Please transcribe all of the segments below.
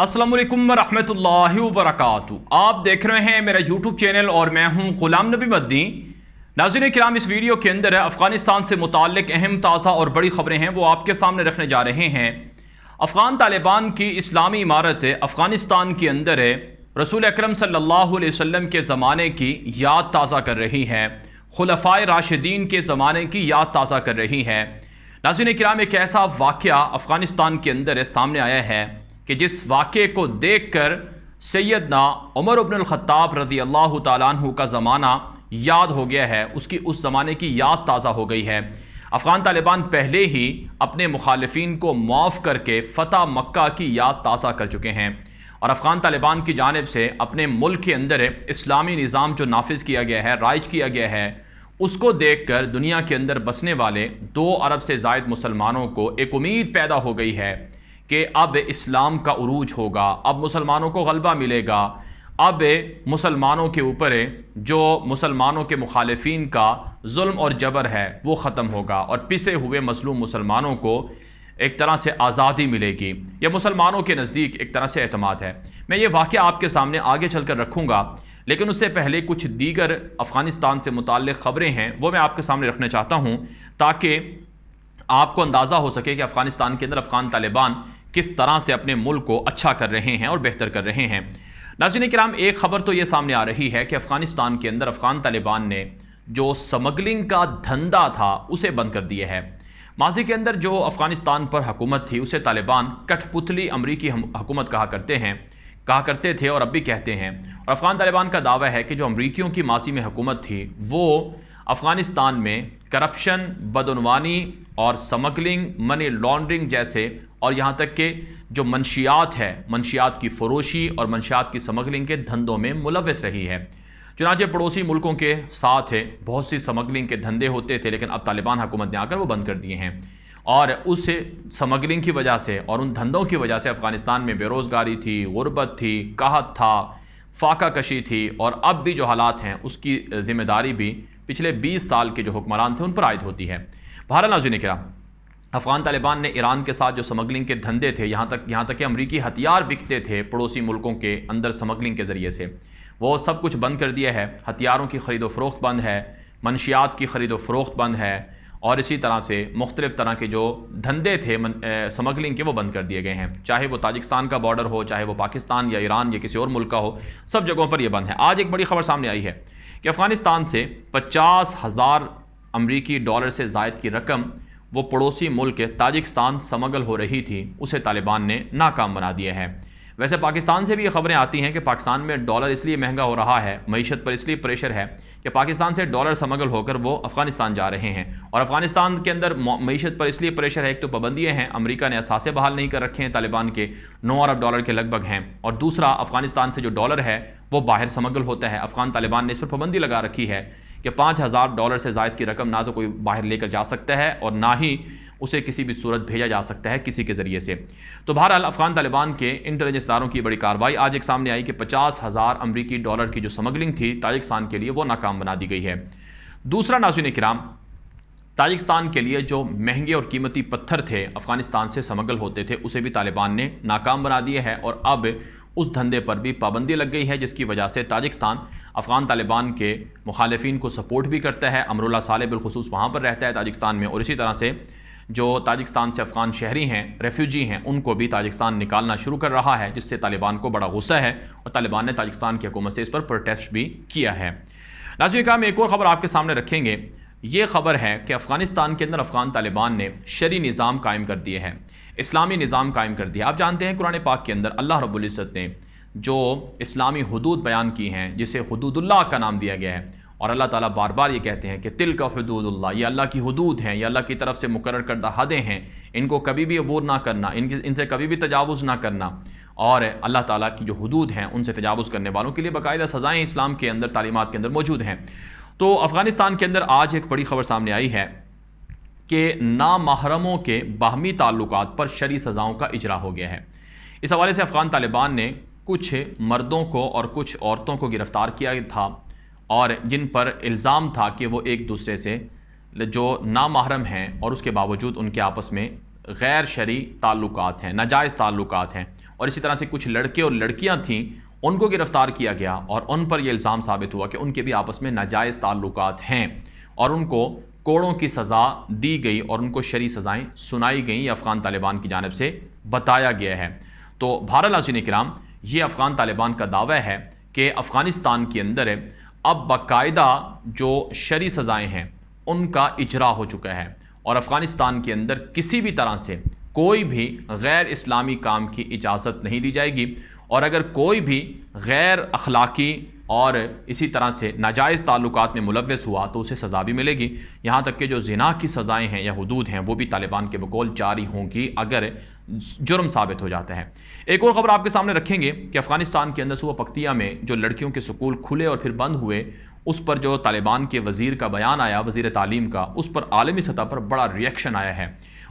असलम वरहमल वरक आप देख रहे हैं मेरा यूट्यूब चैनल और मैं हूं गुलाम नबी मद्दीन नाजिन कराम इस वीडियो के अंदर अफ़गानिस्तान से मुतक अहम ताज़ा और बड़ी ख़बरें हैं वो आपके सामने रखने जा रहे हैं अफ़गान तालिबान की इस्लामी इमारत अफ़गानिस्तान के अंदर है रसूल अक्रम सम के ज़माने की याद ताज़ा कर रही है खुलफा राशिदीन के ज़माने की याद ताज़ा कर रही है नाजिन कराम एक ऐसा वाक़ अफ़गानिस्तान के अंदर सामने आया है कि जिस वाक़े को देख कर सैदना उमर उबनख़ाब रज़ी अल्लाह तु का ज़माना याद हो गया है उसकी उस ज़माने की याद ताज़ा हो गई है अफ़गान तालिबान पहले ही अपने मुखालफी को मुआफ़ करके फ़तह मक्का की याद ताज़ा कर चुके हैं और अफ़गान तालिबान की जानब से अपने मुल्क के अंदर इस्लामी निज़ाम जो नाफज किया गया है राइज किया गया है उसको देख कर दुनिया के अंदर बसने वाले दो अरब से जायद मुसलमानों को एक उम्मीद पैदा हो गई है कि अब इस्लाम का उरूज होगा अब मुसलमानों को गलबा मिलेगा अब मुसलमानों के ऊपर जो मुसलमानों के मुखालफी का जुल्म और जबर है वो ख़त्म होगा और पिसे हुए मजलूम मुसलमानों को एक तरह से आज़ादी मिलेगी यह मुसलमानों के नज़दीक एक तरह से अहतमाद है मैं ये वाक़ आपके सामने आगे चल कर रखूँगा लेकिन उससे पहले कुछ दीगर अफ़गानिस्तान से मुतल ख़बरें हैं वो मैं आपके सामने रखना चाहता हूँ ताकि आपको अंदाज़ा हो सके कि अफ़गानिस्तान के अंदर अफ़गान तालिबान किस तरह से अपने मुल्क को अच्छा कर रहे हैं और बेहतर कर रहे हैं नाजिन कराम एक ख़बर तो ये सामने आ रही है कि अफ़गानिस्तान के अंदर अफ़गान तालिबान ने जो स्मगलिंग का धंधा था उसे बंद कर दिया है माजी के अंदर जो अफ़गानिस्तान पर हुकूमत थी उसे तालिबान कठपुतली अमरीकी हुकूमत कहा करते हैं कहा करते थे और अब भी कहते हैं और अफ़गान तालिबान का दावा है कि जो अमरीकियों की मासी में हुकूमत थी वो अफ़गानिस्तान में करप्शन बदनवानी और समगलिंग मनी लॉन्ड्रिंग जैसे और यहाँ तक के जो मनशियात है मनशियात की फरोशी और मनशियात की समगलिंग के धंधों में मुलविस रही है चुनाचे पड़ोसी मुल्कों के साथ है बहुत सी समगलिंग के धंधे होते थे लेकिन अब तालिबान हुकूमत ने आकर वो बंद कर दिए हैं और उस समगलिंग की वजह से और उन धंधों की वजह से अफ़गानिस्तान में बेरोज़गारी थी गुर्बत थी कहत था फाका कशी थी और अब भी जो हालात हैं उसकी ज़िम्मेदारी भी पिछले 20 साल के जो हुक्मरान थे उन पर आयद होती है भारत ने क्या अफ़गान तालिबान ने ईरान के साथ जो समगलिंग के धंधे थे यहाँ तक यहाँ तक कि अमरीकी हथियार बिकते थे पड़ोसी मुल्कों के अंदर स्मगलिंग के ज़रिए से वो सब कुछ बंद कर दिया है हथियारों की ख़रीदो फरोख्त बंद है मनशियात की ख़रीदो फरोख्त बंद है और इसी तरह से मुख्तलिफ़ तरह के जो धंधे थे स्मगलिंग के वो बंद कर दिए गए हैं चाहे वो ताजिकस्तान का बॉर्डर हो चाहे वो पाकिस्तान या ईरान या किसी और मुल्क का हो सब जगहों पर यह बंद है आज एक बड़ी खबर सामने आई है कि अफ़गानिस्तान से पचास हज़ार अमरीकी डॉलर से जायद की रकम वो पड़ोसी मुल्क ताजिकस्तान समगल हो रही थी उसे तालिबान ने नाकाम बना दिया है वैसे पाकिस्तान से भी ये खबरें आती हैं कि पाकिस्तान में डॉलर इसलिए महंगा हो रहा है मीशत पर इसलिए प्रेशर है कि पाकिस्तान से डॉलर समगल होकर वो अफगानिस्तान जा रहे हैं और अफगानिस्तान के अंदर मीशत पर इसलिए प्रेशर है एक तो पाबंदियाँ हैं अमरीका ने असासे बहाल नहीं कर रखे हैं तालिबान के नौ अरब डॉलर के लगभग हैं और दूसरा अफगानिस्तान से जो डॉलर है वो बाहर समगल होता है अफगान तालिबान ने इस पर पाबंदी लगा रखी है कि पाँच हज़ार डॉलर से जायद की रकम ना तो कोई बाहर लेकर जा सकता है और ना ही उसे किसी भी सूरत भेजा जा सकता है किसी के ज़रिए से तो बहरहाल अफ़गान तालिबान के इंटेलिजेंस दारों की बड़ी कार्रवाई आज एक सामने आई कि पचास हज़ार अमरीकी डॉलर की जो स्मगलिंग थी ताजिकस्तान के लिए वो नाकाम बना दी गई है दूसरा नाजुन कराम ताजिकस्तान के लिए जो महंगे और कीमती पत्थर थे अफ़गानिस्तान से समगल होते थे उसे भी तालिबान ने नाकाम बना दिया है और अब उस धंधे पर भी पाबंदी लग गई है जिसकी वजह से ताजिकस्तान अफ़गान तालिबान के मुखालफन को सपोर्ट भी करता है अमरुल्ला साल बिलखसूस वहाँ पर रहता है ताजिकस्तान में और इसी तरह से जो ताजिकस्तान से अफ़गान शहरी हैं रेफ्यूजी हैं उनको भी ताजिकस्तान निकालना शुरू कर रहा है जिससे तालिबान को बड़ा गुस्सा है और तालिबान ने ताजिकस्तान की हुकूमत से इस पर प्रोटेस्ट भी किया है लाजमी काम एक और ख़बर आपके सामने रखेंगे ये खबर है कि अफ़गानिस्तान के अंदर अफ़गान तालिबान ने शरी निज़ाम कायम कर दिए हैं इस्लामी निज़ाम कायम कर दिया आप जानते हैं कुरान पाक के अंदर अल्लाह रब्ज़त ने जो इस्लामी हदूद बयान की हैं जिसे हदूदुल्ला का नाम दिया गया है और अल्लाह ताला बार बार ये कहते हैं कि तिल का हदूदल्ला ये अल्लाह की हदूद हैं ये अल्लाह की तरफ से मुकर करदा हदें हैं इनको कभी भी अबूर ना करना इनके इनसे कभी भी तजावज़ ना करना और अल्लाह ताला की जो हदूद हैं उनसे तजावज़ करने वालों के लिए बाकायदा सज़ाएँ इस्लाम के अंदर तालीमत के अंदर मौजूद हैं तो अफ़गानिस्तान के अंदर आज एक बड़ी खबर सामने आई है कि नामहरमों के बाहमी ताल्लुक पर शरी सज़ाओं का इजरा हो गया है इस हवाले से अफ़गान तालिबान ने कुछ मर्दों को और कुछ औरतों को गिरफ़्तार किया था और जिन पर इल्ज़ाम था कि वो एक दूसरे से जो नामहरम हैं और उसके बावजूद उनके आपस में गैर शरी ताल्लुक हैं नाजायज़ ताल्लुक हैं और इसी तरह से कुछ लड़के और लड़कियाँ थीं उनको गिरफ़्तार किया गया और उन पर यह इल्ज़ाम साबित हुआ कि उनके भी आपस में नाजायज़ ताल्लुक हैं और उनको कोड़ों की सज़ा दी गई और उनको शरी सज़ाएँ सुनाई गई अफ़गान तालिबान की जानब से बताया गया है तो भारत लाजिन कराम ये अफ़गान तालिबान का दावा है कि अफ़गानिस्तान के अंदर अब बाकायदा जो शरी सज़ाएँ हैं उनका इजरा हो चुका है और अफ़गानिस्तान के अंदर किसी भी तरह से कोई भी गैर इस्लामी काम की इजाज़त नहीं दी जाएगी और अगर कोई भी गैर अखलाकी और इसी तरह से नाजायज़ ताल्लुक में मुलवस हुआ तो उसे सज़ा भी मिलेगी यहाँ तक कि जो जिना की सज़ाएँ हैं या हदूद हैं वो भी तालिबान के बकौल जारी होंगी अगर जुर्म साबित हो जाता है एक और ख़बर आपके सामने रखेंगे कि अफ़गानिस्तान के अंदर सुबह पख्तिया में जो लड़कियों के स्कूल खुले और फिर बंद हुए उस पर जो तालिबान के वज़ी का बयान आया वज़ी तालीम का उस पर आलमी सतह पर बड़ा रिएक्शन आया है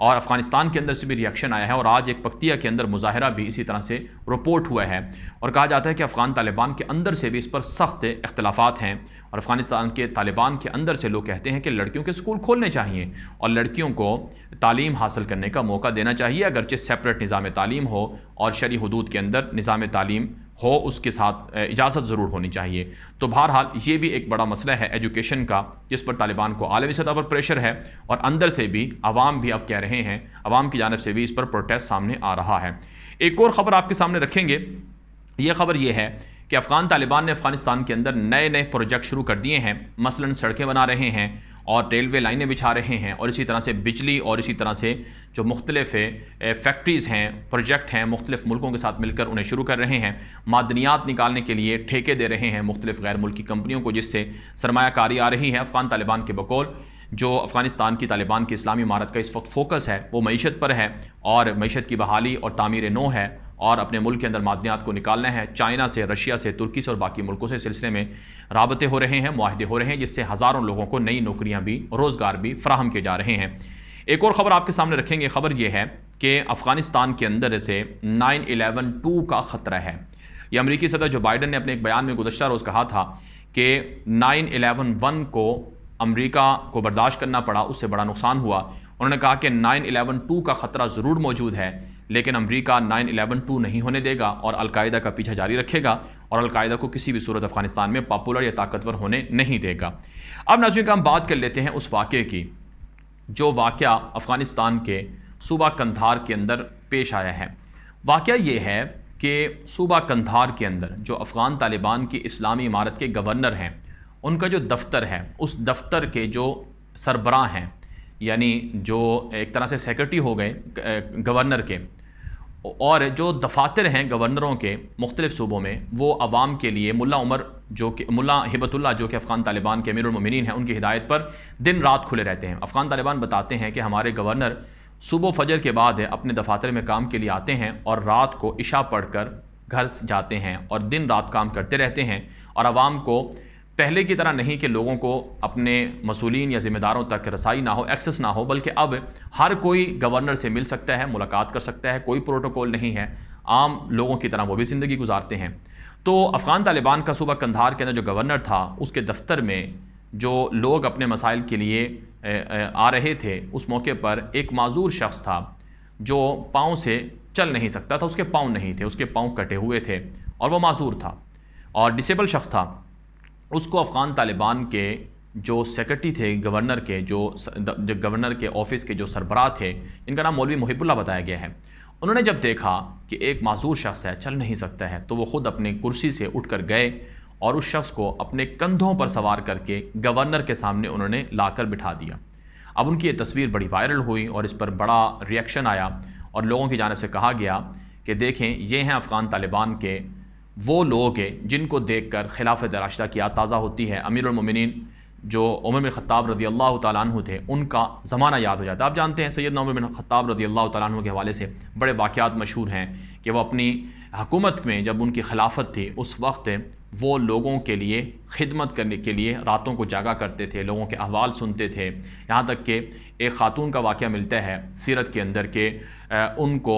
और अफ़गानिस्तान के अंदर से भी रिएक्शन आया है और आज एक पक्तिया के अंदर मुजाहरा भी इसी तरह से रिपोर्ट हुआ है और कहा जाता है कि अफ़गान तालिबान के अंदर से भी इस पर सख्त इख्तलाफात हैं और अफ़गानिस्तान के तालिबान के अंदर से लोग कहते हैं कि लड़कियों के स्कूल खोलने चाहिए और लड़कियों को तालीम हासिल करने का मौका देना चाहिए अगरचे सेपरेट निज़ाम तालीम हो और शरी हदूद के अंदर निज़ाम तालीम हो उसके साथ इजाज़त ज़रूर होनी चाहिए तो बहरहाल ये भी एक बड़ा मसला है एजुकेशन का जिस पर तालिबान को आलमी सतह पर प्रेशर है और अंदर से भी आवाम भी अब कह रहे रहे हैं आवाम की जानब से भी इस पर प्रोटेस्ट सामने आ रहा है एक और ख़बर आपके सामने रखेंगे ये ख़बर ये है कि अफ़गान तालिबान ने अफ़गानिस्तान के अंदर नए नए प्रोजेक्ट शुरू कर दिए हैं मसलन सड़कें बना रहे हैं और रेलवे लाइनें बिछा रहे हैं और इसी तरह से बिजली और इसी तरह से जो मुख्तलिफ फैक्ट्रीज़ हैं प्रोजेक्ट हैं मुख्तलिफ मुल्कों के साथ मिलकर उन्हें शुरू कर रहे हैं मादनियात निकालने के लिए ठेके दे रहे हैं मुख्तलिफ गैर मुल्की कंपनियों को जिससे सरमाकारी आ रही है अफ़गान तालिबान के बकौल जो अफ़गानिस्तान की तालिबान की इस्लामी इमारत का इस वक्त फोकस है वो मीशत पर है और मीशत की बहाली और तामीर नो है और अपने मुल्क के अंदर मादनियात को निकालना है चाइना से रशिया से तुर्की से और बाकी मुल्कों से सिलसिले में रबते हो रहे हैं माहदे हो रहे हैं जिससे हज़ारों लोगों को नई नौकरियाँ भी रोज़गार भी फ्राहम किए जा रहे हैं एक और ख़बर आपके सामने रखेंगे ख़बर यह है कि अफ़गानिस्तान के अंदर से नाइन एलेवन टू का ख़तरा है यह अमरीकी सदर जो बाइडन ने अपने एक बयान में गुजशत रोज़ कहा था कि नाइन एलेवन वन को अमेरिका को बर्दाश्त करना पड़ा उससे बड़ा नुकसान हुआ उन्होंने कहा कि नाइन एलेवन टू का ख़तरा ज़रूर मौजूद है लेकिन अमेरिका नाइन एलेवन टू नहीं होने देगा और अलकायदा का पीछा जारी रखेगा और अलकायदा को किसी भी सूरत अफगानिस्तान में पॉपुलर या ताकतवर होने नहीं देगा अब नाजुक का हम बात कर लेते हैं उस वाक़े की जो वाक़ अफ़गानिस्तान के सूबा कंधार के अंदर पेश आया है वाक़ ये है कि सूबा कंधार के अंदर जो अफ़गान तालिबान की इस्लामी इमारत के गवर्नर हैं उनका जो दफ्तर है उस दफ्तर के जो सरबराह हैं यानी जो एक तरह से सेक्रेटरी हो गए गवर्नर के और जो दफातर हैं गवर्नरों के मुख्तलिफ सूबों में वो आवाम के लिए मुला उमर जो कि मुला हिबतुल्ला जो कि अफ़गान तालिबान के अमीरमिन हैं उनकी हिदायत पर दिन रात खुले रहते हैं अफ़गान तालिबान बताते हैं कि हमारे गवर्नर सुबह फजर के बाद अपने दफातर में काम के लिए आते हैं और रात को इशा पढ़ कर घर जाते हैं और दिन रात काम करते रहते हैं और आवाम को पहले की तरह नहीं कि लोगों को अपने मसूलिन या ज़िम्मेदारों तक रसाई ना हो एक्सेस ना हो बल्कि अब हर कोई गवर्नर से मिल सकता है मुलाकात कर सकता है कोई प्रोटोकॉल नहीं है आम लोगों की तरह वो भी ज़िंदगी गुजारते हैं तो अफ़गान तालिबान का सूबा कंधार के अंदर जो गवर्नर था उसके दफ्तर में जो लोग अपने मसाइल के लिए आ रहे थे उस मौके पर एक माजूर शख्स था जो पाँव से चल नहीं सकता था उसके पाँव नहीं थे उसके पाँव कटे हुए थे और वह माजूर था और डिसेबल शख्स था उसको अफ़गान तालिबान के जो सेक्रेटरी थे गवर्नर के जो गवर्नर के ऑफिस के जो सरबराह थे इनका नाम मौलवी मुहिबुल्ला बताया गया है उन्होंने जब देखा कि एक मासूर शख्स है चल नहीं सकता है तो वो ख़ुद अपने कुर्सी से उठ कर गए और उस शख्स को अपने कंधों पर सवार करके गवर्नर के सामने उन्होंने लाकर बिठा दिया अब उनकी ये तस्वीर बड़ी वायरल हुई और इस पर बड़ा रिएक्शन आया और लोगों की जानब से कहा गया कि देखें ये हैं अफ़गान तालिबान के वो लोग हैं जिनको देख कर खिलाफ दराश्ता की याद ताज़ा होती है अमीरमिन जो उमर बिन ख़त्ताब रदी अल्लाह तु थे उनका ज़माना याद हो जाता है आप जानते हैं सैद उमर बिन ख़त्ताब रदी अल्लाह तु के हवाले से बड़े वाक़ात मशहूर हैं कि वह अपनी हकूमत में जब उनकी खिलाफत थी उस वक्त वो लोगों के लिए खिदमत करने के लिए रातों को जागा करते थे लोगों के अहवाल सुनते थे यहाँ तक कि एक ख़ातून का वाक़ मिलता है सीरत के अंदर के उनको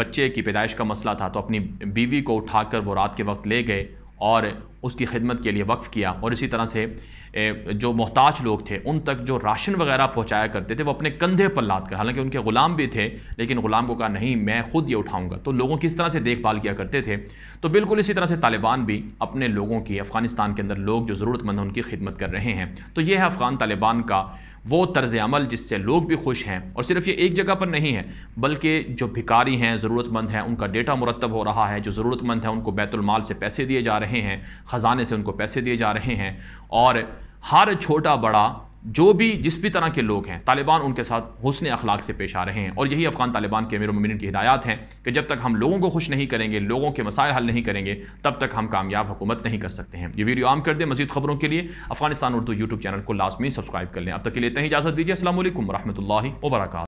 बच्चे की पैदाइश का मसला था तो अपनी बीवी को उठाकर वो रात के वक्त ले गए और उसकी खिदमत के लिए वक्फ़ किया और इसी तरह से जो मोहताज लोग थे उन तक जो राशन वगैरह पहुँचाया करते थे वो अपने कंधे पर लाद कर हालांकि उनके ग़ुलाम भी थे लेकिन ग़ुलाम को कहा नहीं मैं खुद ये उठाऊँगा तो लोगों किस तरह से देखभाल किया करते थे तो बिल्कुल इसी तरह से तालिबान भी अपने लोगों की अफ़गानिस्तान के अंदर लोग जो ज़रूरतमंद हैं उनकी खिदमत कर रहे हैं तो यह है अफ़गान तालिबान का वो तर्ज अमल जिससे लोग भी खुश हैं और सिर्फ ये एक जगह पर नहीं है बल्कि जो भिकारी हैं ज़रूरतमंद हैं उनका डेटा मुरतब हो रहा है जो ज़रूरतमंद हैं उनको बैतुलमाल से पैसे दिए जा रहे हैं ख़जाने से उनको पैसे दिए जा रहे हैं और हर छोटा बड़ा जो भी जिस भी तरह के लोग हैं तालिबान उनके साथ हसन अखलाक से पेश आ रहे हैं और यही अफ़गान तालिबान के अमीर ममिन की हिदायत हैं कि जब तक हम लोगों को खुश नहीं करेंगे लोगों के मसाइल हल नहीं करेंगे तब तक हम कामयाब हुकूमत नहीं कर सकते हैं ये वीडियो आम कर दें मजीद खबरों के लिए अफगानिस्तान उर्दू यूट्यूब चैनल को लास्ट में सब्सक्राइब कर लें अब तक के लिए इतना ही इजाज़त दीजिए असल वरहमल वर्का